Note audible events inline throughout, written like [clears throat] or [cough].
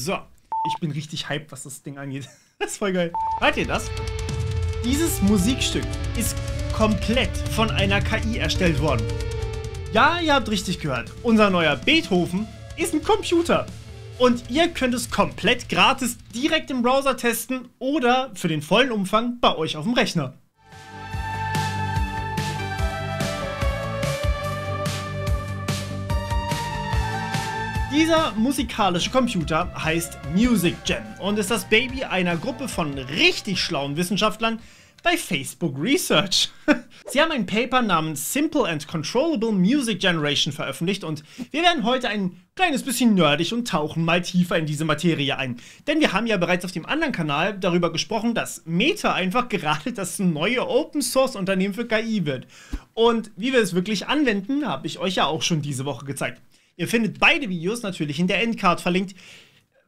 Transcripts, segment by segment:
So, ich bin richtig hyped, was das Ding angeht. [laughs] Das ist voll geil. Hört ihr das? Dieses Musikstück ist komplett von einer KI erstellt worden. Ja, ihr habt richtig gehört. Unser neuer Beethoven ist ein Computer. Und ihr könnt es komplett gratis direkt im Browser testen oder für den vollen Umfang bei euch auf dem Rechner. Dieser musikalische Computer heißt MusicGen und ist das Baby einer Gruppe von richtig schlauen Wissenschaftlern bei Facebook Research. [laughs] Sie haben ein Paper namens Simple and Controllable Music Generation veröffentlicht und wir werden heute ein kleines bisschen nerdig und tauchen mal tiefer in diese Materie ein. Denn wir haben ja bereits auf dem anderen Kanal darüber gesprochen, dass Meta einfach gerade das neue Open Source Unternehmen für KI wird. Und wie wir es wirklich anwenden, habe ich euch ja auch schon diese Woche gezeigt. Ihr findet beide Videos natürlich in der Endcard verlinkt,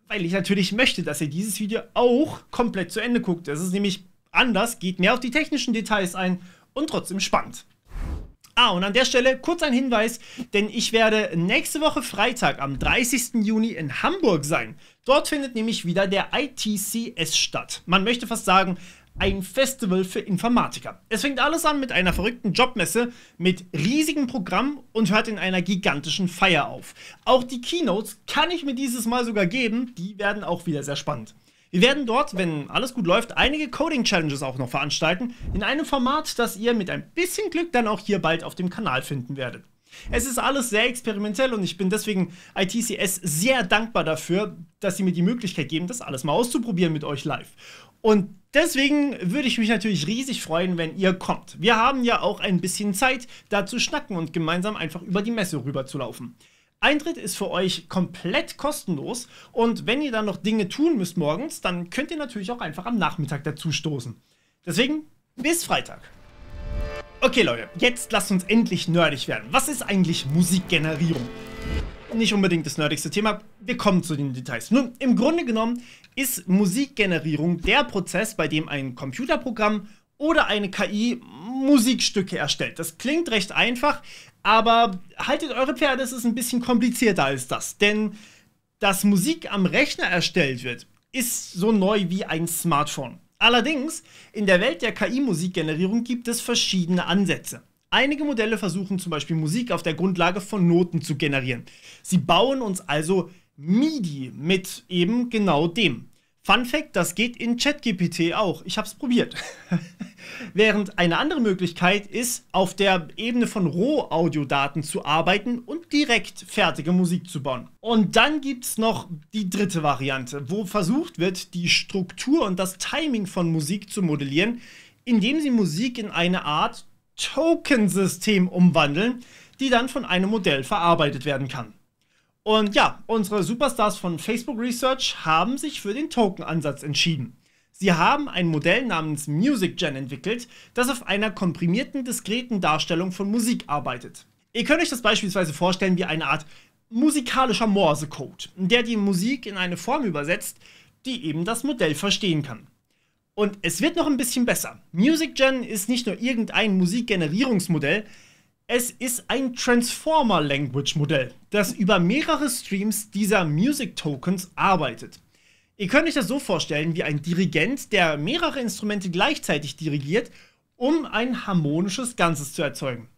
weil ich natürlich möchte, dass ihr dieses Video auch komplett zu Ende guckt. Das ist nämlich anders, geht mehr auf die technischen Details ein und trotzdem spannend. Ah, und an der Stelle kurz ein Hinweis, denn ich werde nächste Woche Freitag am 30. Juni in Hamburg sein. Dort findet nämlich wieder der ITCS statt. Man möchte fast sagen, ein Festival für Informatiker. Es fängt alles an mit einer verrückten Jobmesse mit riesigem Programm und hört in einer gigantischen Feier auf. Auch die Keynotes kann ich mir dieses Mal sogar geben, die werden auch wieder sehr spannend. Wir werden dort, wenn alles gut läuft, einige Coding-Challenges auch noch veranstalten, in einem Format, das ihr mit ein bisschen Glück dann auch hier bald auf dem Kanal finden werdet. Es ist alles sehr experimentell und ich bin deswegen ITCS sehr dankbar dafür, dass sie mir die Möglichkeit geben, das alles mal auszuprobieren mit euch live. Und deswegen würde ich mich natürlich riesig freuen, wenn ihr kommt. Wir haben ja auch ein bisschen Zeit, da zu schnacken und gemeinsam einfach über die Messe rüber zu laufen. Eintritt ist für euch komplett kostenlos und wenn ihr dann noch Dinge tun müsst morgens, dann könnt ihr natürlich auch einfach am Nachmittag dazu stoßen. Deswegen bis Freitag. Okay Leute, jetzt lasst uns endlich nerdig werden. Was ist eigentlich Musikgenerierung? nicht unbedingt das nerdigste Thema. Wir kommen zu den Details. Nun, im Grunde genommen ist Musikgenerierung der Prozess, bei dem ein Computerprogramm oder eine KI Musikstücke erstellt. Das klingt recht einfach, aber haltet eure Pferde, es ist ein bisschen komplizierter als das. Denn dass Musik am Rechner erstellt wird, ist so neu wie ein Smartphone. Allerdings, in der Welt der KI-Musikgenerierung gibt es verschiedene Ansätze. Einige Modelle versuchen zum Beispiel Musik auf der Grundlage von Noten zu generieren. Sie bauen uns also MIDI mit eben genau dem. Fun Fact, das geht in ChatGPT auch. Ich habe es probiert. [laughs] Während eine andere Möglichkeit ist, auf der Ebene von Roh-Audiodaten zu arbeiten und direkt fertige Musik zu bauen. Und dann gibt es noch die dritte Variante, wo versucht wird, die Struktur und das Timing von Musik zu modellieren, indem sie Musik in eine Art Tokensystem umwandeln, die dann von einem Modell verarbeitet werden kann. Und ja, unsere Superstars von Facebook Research haben sich für den Token-Ansatz entschieden. Sie haben ein Modell namens MusicGen entwickelt, das auf einer komprimierten, diskreten Darstellung von Musik arbeitet. Ihr könnt euch das beispielsweise vorstellen wie eine Art musikalischer Morse-Code, der die Musik in eine Form übersetzt, die eben das Modell verstehen kann. Und es wird noch ein bisschen besser. Music Gen ist nicht nur irgendein Musikgenerierungsmodell, es ist ein Transformer Language Modell, das über mehrere Streams dieser Music Tokens arbeitet. Ihr könnt euch das so vorstellen wie ein Dirigent, der mehrere Instrumente gleichzeitig dirigiert, um ein harmonisches Ganzes zu erzeugen.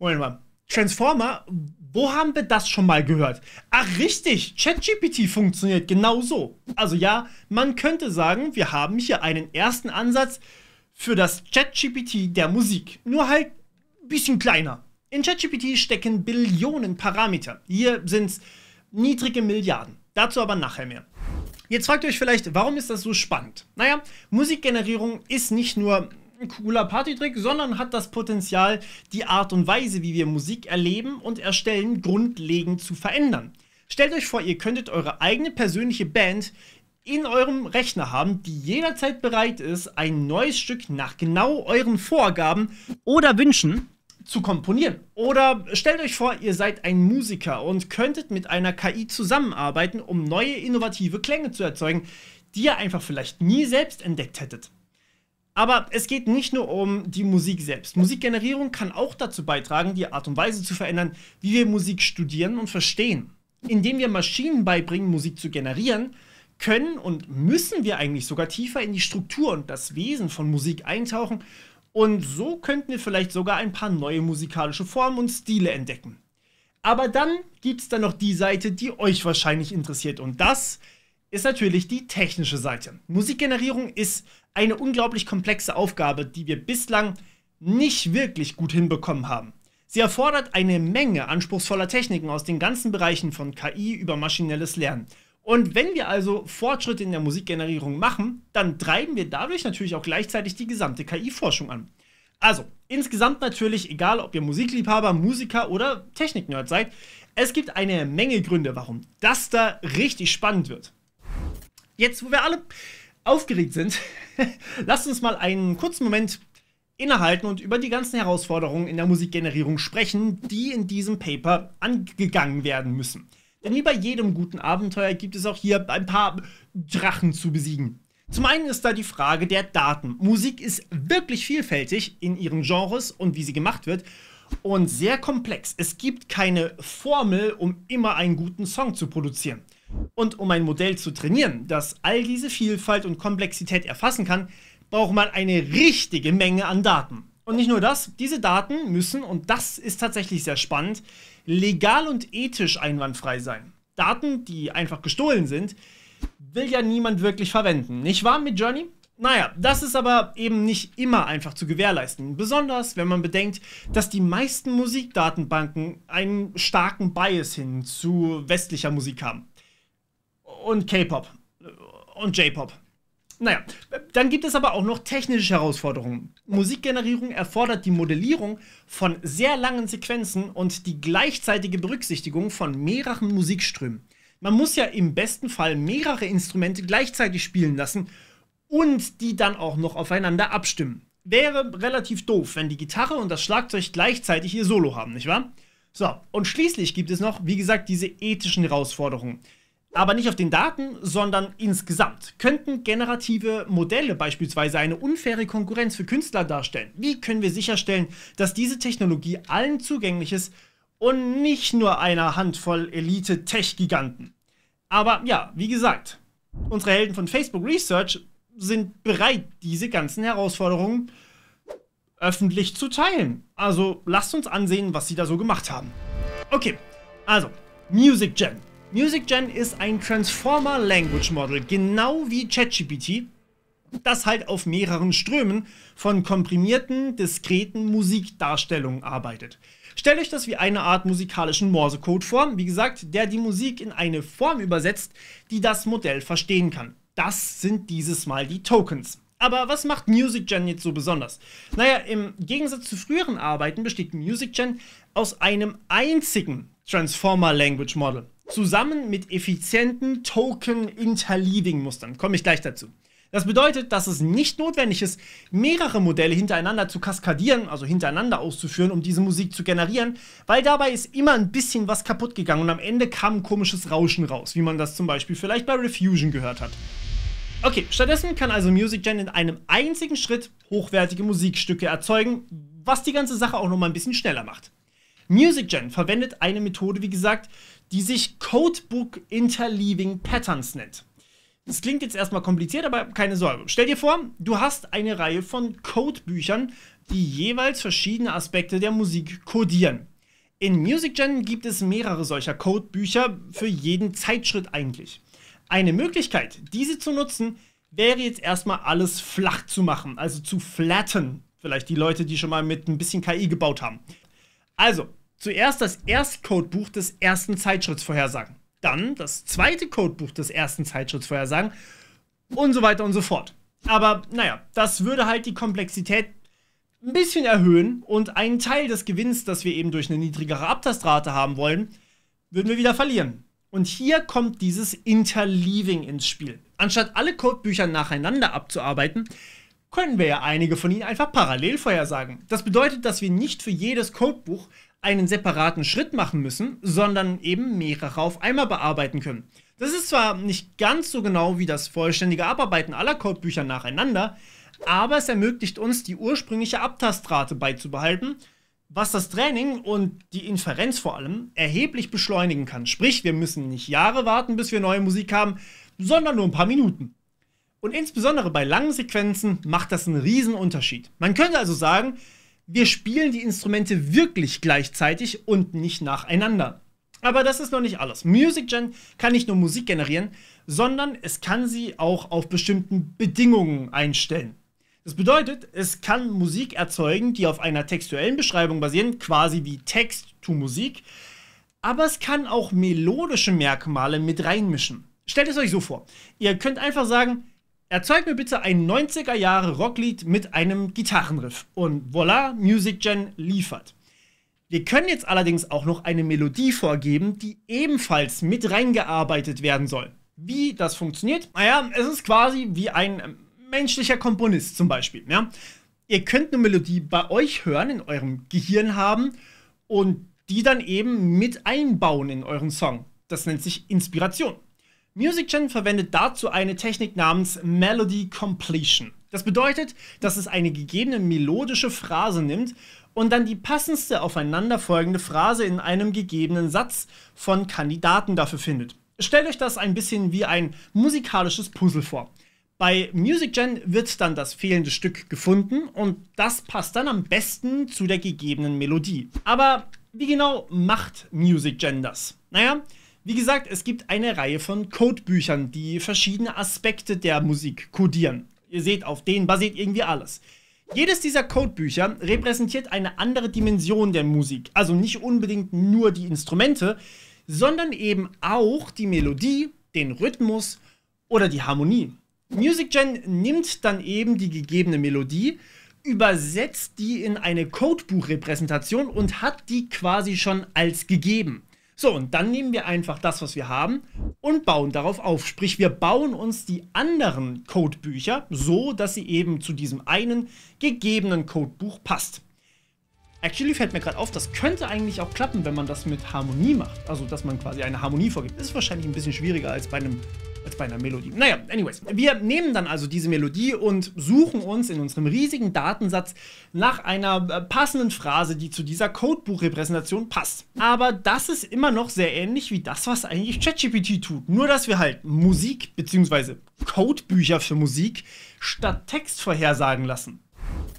Moment mal. Transformer wo haben wir das schon mal gehört? Ach richtig, ChatGPT funktioniert genau so. Also ja, man könnte sagen, wir haben hier einen ersten Ansatz für das ChatGPT der Musik. Nur halt ein bisschen kleiner. In ChatGPT stecken Billionen Parameter. Hier sind es niedrige Milliarden. Dazu aber nachher mehr. Jetzt fragt ihr euch vielleicht, warum ist das so spannend? Naja, Musikgenerierung ist nicht nur ein cooler Partytrick, sondern hat das Potenzial, die Art und Weise, wie wir Musik erleben und erstellen, grundlegend zu verändern. Stellt euch vor, ihr könntet eure eigene persönliche Band in eurem Rechner haben, die jederzeit bereit ist, ein neues Stück nach genau euren Vorgaben oder Wünschen zu komponieren. Oder stellt euch vor, ihr seid ein Musiker und könntet mit einer KI zusammenarbeiten, um neue innovative Klänge zu erzeugen, die ihr einfach vielleicht nie selbst entdeckt hättet. Aber es geht nicht nur um die Musik selbst. Musikgenerierung kann auch dazu beitragen, die Art und Weise zu verändern, wie wir Musik studieren und verstehen. Indem wir Maschinen beibringen, Musik zu generieren, können und müssen wir eigentlich sogar tiefer in die Struktur und das Wesen von Musik eintauchen und so könnten wir vielleicht sogar ein paar neue musikalische Formen und Stile entdecken. Aber dann gibt es da noch die Seite, die euch wahrscheinlich interessiert und das ist ist natürlich die technische Seite. Musikgenerierung ist eine unglaublich komplexe Aufgabe, die wir bislang nicht wirklich gut hinbekommen haben. Sie erfordert eine Menge anspruchsvoller Techniken aus den ganzen Bereichen von KI über maschinelles Lernen. Und wenn wir also Fortschritte in der Musikgenerierung machen, dann treiben wir dadurch natürlich auch gleichzeitig die gesamte KI-Forschung an. Also, insgesamt natürlich, egal ob ihr Musikliebhaber, Musiker oder Technik-Nerd seid, es gibt eine Menge Gründe, warum das da richtig spannend wird jetzt, wo wir alle aufgeregt sind, [laughs] lasst uns mal einen kurzen Moment innehalten und über die ganzen Herausforderungen in der Musikgenerierung sprechen, die in diesem Paper angegangen werden müssen. Denn wie bei jedem guten Abenteuer gibt es auch hier ein paar Drachen zu besiegen. Zum einen ist da die Frage der Daten. Musik ist wirklich vielfältig in ihren Genres und wie sie gemacht wird und sehr komplex. Es gibt keine Formel, um immer einen guten Song zu produzieren. Und um ein Modell zu trainieren, das all diese Vielfalt und Komplexität erfassen kann, braucht man eine richtige Menge an Daten. Und nicht nur das, diese Daten müssen, und das ist tatsächlich sehr spannend, legal und ethisch einwandfrei sein. Daten, die einfach gestohlen sind, will ja niemand wirklich verwenden. Nicht wahr mit Journey? Naja, das ist aber eben nicht immer einfach zu gewährleisten. Besonders wenn man bedenkt, dass die meisten Musikdatenbanken einen starken Bias hin zu westlicher Musik haben und K-Pop und J-Pop. Naja, dann gibt es aber auch noch technische Herausforderungen. Musikgenerierung erfordert die Modellierung von sehr langen Sequenzen und die gleichzeitige Berücksichtigung von mehreren Musikströmen. Man muss ja im besten Fall mehrere Instrumente gleichzeitig spielen lassen und die dann auch noch aufeinander abstimmen. Wäre relativ doof, wenn die Gitarre und das Schlagzeug gleichzeitig ihr Solo haben, nicht wahr? So, und schließlich gibt es noch, wie gesagt, diese ethischen Herausforderungen aber nicht auf den Daten, sondern insgesamt. Könnten generative Modelle beispielsweise eine unfaire Konkurrenz für Künstler darstellen? Wie können wir sicherstellen, dass diese Technologie allen zugänglich ist und nicht nur einer Handvoll Elite-Tech-Giganten? Aber ja, wie gesagt, unsere Helden von Facebook Research sind bereit, diese ganzen Herausforderungen öffentlich zu teilen. Also lasst uns ansehen, was sie da so gemacht haben. Okay, also Music Gen. MusicGen ist ein Transformer Language Model, genau wie ChatGPT, das halt auf mehreren Strömen von komprimierten, diskreten Musikdarstellungen arbeitet. Stellt euch das wie eine Art musikalischen Morsecode vor, wie gesagt, der die Musik in eine Form übersetzt, die das Modell verstehen kann. Das sind dieses Mal die Tokens. Aber was macht MusicGen jetzt so besonders? Naja, im Gegensatz zu früheren Arbeiten besteht MusicGen aus einem einzigen Transformer Language Model zusammen mit effizienten Token-Interleaving-Mustern. Komme ich gleich dazu. Das bedeutet, dass es nicht notwendig ist, mehrere Modelle hintereinander zu kaskadieren, also hintereinander auszuführen, um diese Musik zu generieren, weil dabei ist immer ein bisschen was kaputt gegangen und am Ende kam ein komisches Rauschen raus, wie man das zum Beispiel vielleicht bei Refusion gehört hat. Okay, stattdessen kann also MusicGen in einem einzigen Schritt hochwertige Musikstücke erzeugen, was die ganze Sache auch nochmal ein bisschen schneller macht. MusicGen verwendet eine Methode, wie gesagt, die sich Codebook Interleaving Patterns nennt. Das klingt jetzt erstmal kompliziert, aber keine Sorge. Stell dir vor, du hast eine Reihe von Codebüchern, die jeweils verschiedene Aspekte der Musik codieren. In MusicGen gibt es mehrere solcher Codebücher für jeden Zeitschritt eigentlich. Eine Möglichkeit, diese zu nutzen, wäre jetzt erstmal alles flach zu machen, also zu flatten. Vielleicht die Leute, die schon mal mit ein bisschen KI gebaut haben. Also, zuerst das Erstcodebuch des ersten Zeitschritts vorhersagen, dann das zweite Codebuch des ersten Zeitschritts vorhersagen und so weiter und so fort. Aber naja, das würde halt die Komplexität ein bisschen erhöhen und einen Teil des Gewinns, das wir eben durch eine niedrigere Abtastrate haben wollen, würden wir wieder verlieren. Und hier kommt dieses Interleaving ins Spiel. Anstatt alle Codebücher nacheinander abzuarbeiten, können wir ja einige von ihnen einfach parallel vorhersagen. Das bedeutet, dass wir nicht für jedes Codebuch einen separaten Schritt machen müssen, sondern eben mehrere auf einmal bearbeiten können. Das ist zwar nicht ganz so genau wie das vollständige Abarbeiten aller Codebücher nacheinander, aber es ermöglicht uns, die ursprüngliche Abtastrate beizubehalten, was das Training und die Inferenz vor allem erheblich beschleunigen kann. Sprich, wir müssen nicht Jahre warten, bis wir neue Musik haben, sondern nur ein paar Minuten. Und insbesondere bei langen Sequenzen macht das einen Unterschied. Man könnte also sagen, wir spielen die Instrumente wirklich gleichzeitig und nicht nacheinander. Aber das ist noch nicht alles. Music Gen kann nicht nur Musik generieren, sondern es kann sie auch auf bestimmten Bedingungen einstellen. Das bedeutet, es kann Musik erzeugen, die auf einer textuellen Beschreibung basieren, quasi wie Text to Musik, aber es kann auch melodische Merkmale mit reinmischen. Stellt es euch so vor. Ihr könnt einfach sagen, Erzeug mir bitte ein 90er Jahre Rocklied mit einem Gitarrenriff. Und voila, Music Gen liefert. Wir können jetzt allerdings auch noch eine Melodie vorgeben, die ebenfalls mit reingearbeitet werden soll. Wie das funktioniert? Naja, es ist quasi wie ein ähm, menschlicher Komponist zum Beispiel. Ja? Ihr könnt eine Melodie bei euch hören, in eurem Gehirn haben und die dann eben mit einbauen in euren Song. Das nennt sich Inspiration. MusicGen verwendet dazu eine Technik namens Melody Completion. Das bedeutet, dass es eine gegebene melodische Phrase nimmt und dann die passendste aufeinanderfolgende Phrase in einem gegebenen Satz von Kandidaten dafür findet. Stellt euch das ein bisschen wie ein musikalisches Puzzle vor. Bei MusicGen wird dann das fehlende Stück gefunden und das passt dann am besten zu der gegebenen Melodie. Aber wie genau macht MusicGen das? Naja, wie gesagt, es gibt eine Reihe von Codebüchern, die verschiedene Aspekte der Musik codieren. Ihr seht, auf denen basiert irgendwie alles. Jedes dieser Codebücher repräsentiert eine andere Dimension der Musik. Also nicht unbedingt nur die Instrumente, sondern eben auch die Melodie, den Rhythmus oder die Harmonie. MusicGen nimmt dann eben die gegebene Melodie, übersetzt die in eine Codebuchrepräsentation und hat die quasi schon als gegeben. So, und dann nehmen wir einfach das, was wir haben und bauen darauf auf. Sprich, wir bauen uns die anderen Codebücher so, dass sie eben zu diesem einen gegebenen Codebuch passt. Actually fällt mir gerade auf, das könnte eigentlich auch klappen, wenn man das mit Harmonie macht. Also, dass man quasi eine Harmonie vorgibt. Ist wahrscheinlich ein bisschen schwieriger als bei einem als bei einer Melodie. Naja, anyways. Wir nehmen dann also diese Melodie und suchen uns in unserem riesigen Datensatz nach einer äh, passenden Phrase, die zu dieser Codebuch-Repräsentation passt. Aber das ist immer noch sehr ähnlich wie das, was eigentlich ChatGPT tut. Nur, dass wir halt Musik bzw. Codebücher für Musik statt Text vorhersagen lassen.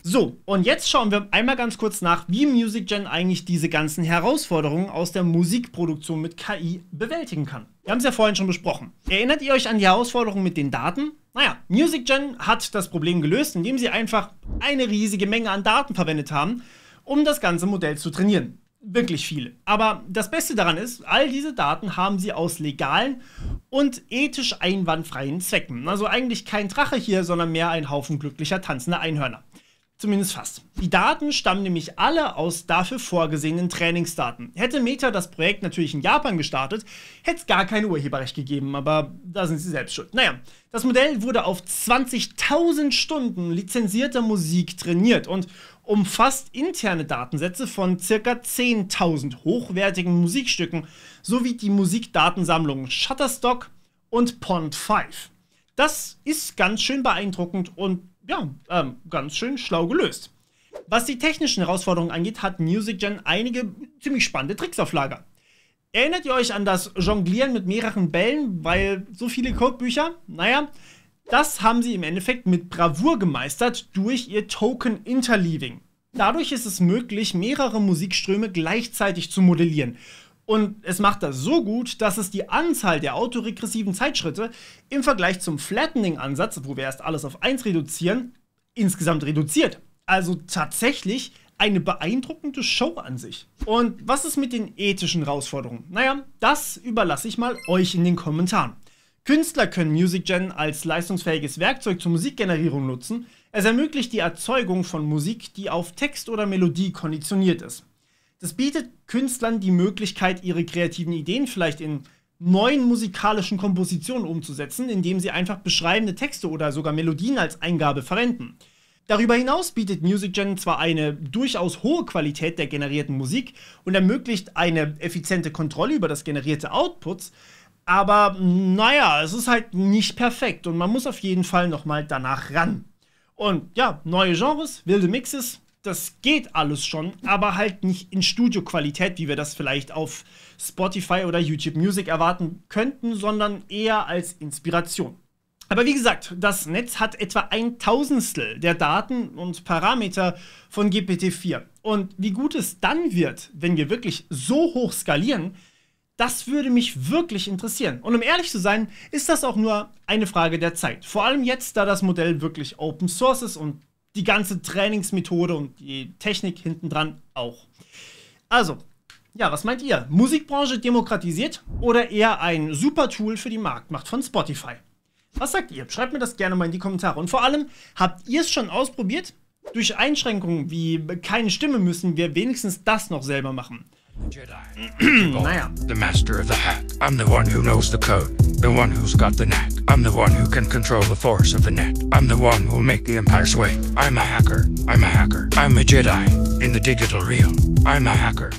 So, und jetzt schauen wir einmal ganz kurz nach, wie MusicGen eigentlich diese ganzen Herausforderungen aus der Musikproduktion mit KI bewältigen kann. Wir haben es ja vorhin schon besprochen. Erinnert ihr euch an die Herausforderung mit den Daten? Naja, MusicGen hat das Problem gelöst, indem sie einfach eine riesige Menge an Daten verwendet haben, um das ganze Modell zu trainieren. Wirklich viele. Aber das Beste daran ist, all diese Daten haben sie aus legalen und ethisch einwandfreien Zwecken. Also eigentlich kein Drache hier, sondern mehr ein Haufen glücklicher tanzender Einhörner. Zumindest fast. Die Daten stammen nämlich alle aus dafür vorgesehenen Trainingsdaten. Hätte Meta das Projekt natürlich in Japan gestartet, hätte es gar kein Urheberrecht gegeben, aber da sind sie selbst schuld. Naja, das Modell wurde auf 20.000 Stunden lizenzierter Musik trainiert und umfasst interne Datensätze von ca. 10.000 hochwertigen Musikstücken sowie die Musikdatensammlungen Shutterstock und Pond5. Das ist ganz schön beeindruckend und ja, ähm, ganz schön schlau gelöst. Was die technischen Herausforderungen angeht, hat MusicGen einige ziemlich spannende Tricks auf Lager. Erinnert ihr euch an das Jonglieren mit mehreren Bällen, weil so viele Codebücher? Naja, das haben sie im Endeffekt mit Bravour gemeistert durch ihr Token Interleaving. Dadurch ist es möglich, mehrere Musikströme gleichzeitig zu modellieren und es macht das so gut, dass es die Anzahl der autoregressiven Zeitschritte im Vergleich zum Flattening-Ansatz, wo wir erst alles auf 1 reduzieren, insgesamt reduziert. Also tatsächlich eine beeindruckende Show an sich. Und was ist mit den ethischen Herausforderungen? Naja, das überlasse ich mal euch in den Kommentaren. Künstler können MusicGen als leistungsfähiges Werkzeug zur Musikgenerierung nutzen. Es ermöglicht die Erzeugung von Musik, die auf Text oder Melodie konditioniert ist das bietet Künstlern die Möglichkeit, ihre kreativen Ideen vielleicht in neuen musikalischen Kompositionen umzusetzen, indem sie einfach beschreibende Texte oder sogar Melodien als Eingabe verwenden. Darüber hinaus bietet MusicGen zwar eine durchaus hohe Qualität der generierten Musik und ermöglicht eine effiziente Kontrolle über das generierte Output, aber naja, es ist halt nicht perfekt und man muss auf jeden Fall nochmal danach ran. Und ja, neue Genres, wilde Mixes, das geht alles schon, aber halt nicht in Studioqualität, wie wir das vielleicht auf Spotify oder YouTube Music erwarten könnten, sondern eher als Inspiration. Aber wie gesagt, das Netz hat etwa ein Tausendstel der Daten und Parameter von GPT-4. Und wie gut es dann wird, wenn wir wirklich so hoch skalieren, das würde mich wirklich interessieren. Und um ehrlich zu sein, ist das auch nur eine Frage der Zeit. Vor allem jetzt, da das Modell wirklich Open Source ist und die ganze Trainingsmethode und die Technik hintendran auch. Also, ja, was meint ihr? Musikbranche demokratisiert oder eher ein super Tool für die Marktmacht von Spotify? Was sagt ihr? Schreibt mir das gerne mal in die Kommentare. Und vor allem, habt ihr es schon ausprobiert? Durch Einschränkungen wie keine Stimme müssen wir wenigstens das noch selber machen. Jedi. [clears throat] naja. The master of the hat. I'm the one who knows the code. The one who's got the knack. I'm the one who can control the force of the net. I'm the one who'll make the Empire sway. I'm a hacker. I'm a hacker. I'm a Jedi in the digital realm. I'm a hacker.